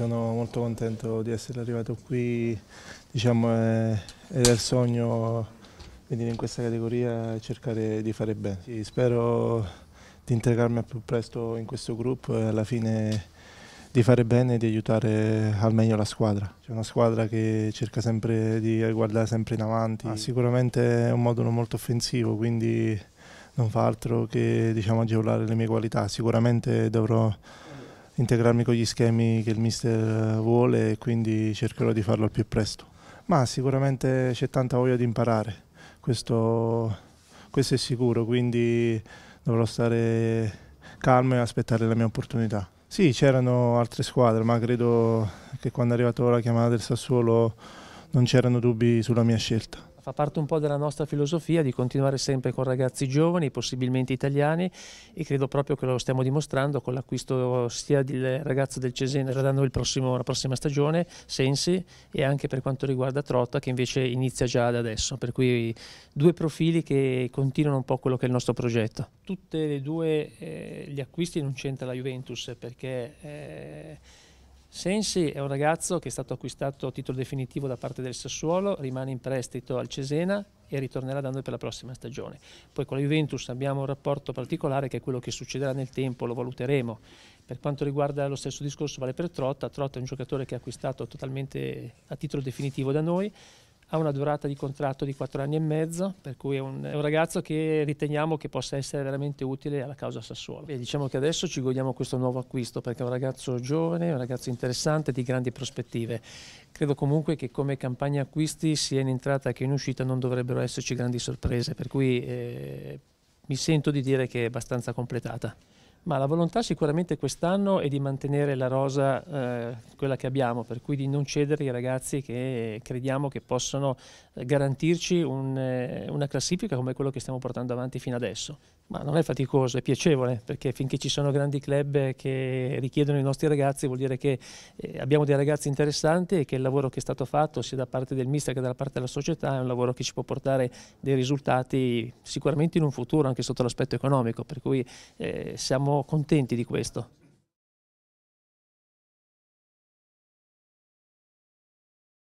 Sono molto contento di essere arrivato qui, diciamo, eh, è il sogno venire in questa categoria e cercare di fare bene. Sì, spero di integrarmi al più presto in questo gruppo e alla fine di fare bene e di aiutare al meglio la squadra. C'è una squadra che cerca sempre di guardare sempre in avanti, ah, sicuramente è un modulo molto offensivo, quindi non fa altro che diciamo, agevolare le mie qualità. Sicuramente dovrò integrarmi con gli schemi che il mister eh, vuole e quindi cercherò di farlo al più presto. Ma sicuramente c'è tanta voglia di imparare, questo, questo è sicuro, quindi dovrò stare calmo e aspettare la mia opportunità. Sì, c'erano altre squadre, ma credo che quando è arrivata la chiamata del Sassuolo non c'erano dubbi sulla mia scelta. Fa parte un po' della nostra filosofia di continuare sempre con ragazzi giovani, possibilmente italiani, e credo proprio che lo stiamo dimostrando con l'acquisto sia del ragazzo del Cesena, che radando prossimo, la prossima stagione, Sensi, e anche per quanto riguarda Trotta, che invece inizia già da adesso. Per cui due profili che continuano un po' quello che è il nostro progetto. Tutte e due eh, gli acquisti non c'entra la Juventus perché... Eh, Sensi è un ragazzo che è stato acquistato a titolo definitivo da parte del Sassuolo, rimane in prestito al Cesena e ritornerà da noi per la prossima stagione. Poi con la Juventus abbiamo un rapporto particolare che è quello che succederà nel tempo, lo valuteremo. Per quanto riguarda lo stesso discorso vale per Trotta, Trotta è un giocatore che è acquistato totalmente a titolo definitivo da noi, ha una durata di contratto di quattro anni e mezzo, per cui è un, è un ragazzo che riteniamo che possa essere veramente utile alla causa Sassuolo. E diciamo che adesso ci godiamo questo nuovo acquisto perché è un ragazzo giovane, un ragazzo interessante, di grandi prospettive. Credo comunque che come campagna acquisti sia in entrata che in uscita non dovrebbero esserci grandi sorprese, per cui eh, mi sento di dire che è abbastanza completata ma la volontà sicuramente quest'anno è di mantenere la rosa eh, quella che abbiamo, per cui di non cedere ai ragazzi che crediamo che possano eh, garantirci un, eh, una classifica come quello che stiamo portando avanti fino adesso. Ma non è faticoso, è piacevole, perché finché ci sono grandi club che richiedono i nostri ragazzi vuol dire che eh, abbiamo dei ragazzi interessanti e che il lavoro che è stato fatto sia da parte del mister che da parte della società è un lavoro che ci può portare dei risultati sicuramente in un futuro anche sotto l'aspetto economico, per cui eh, siamo contenti di questo.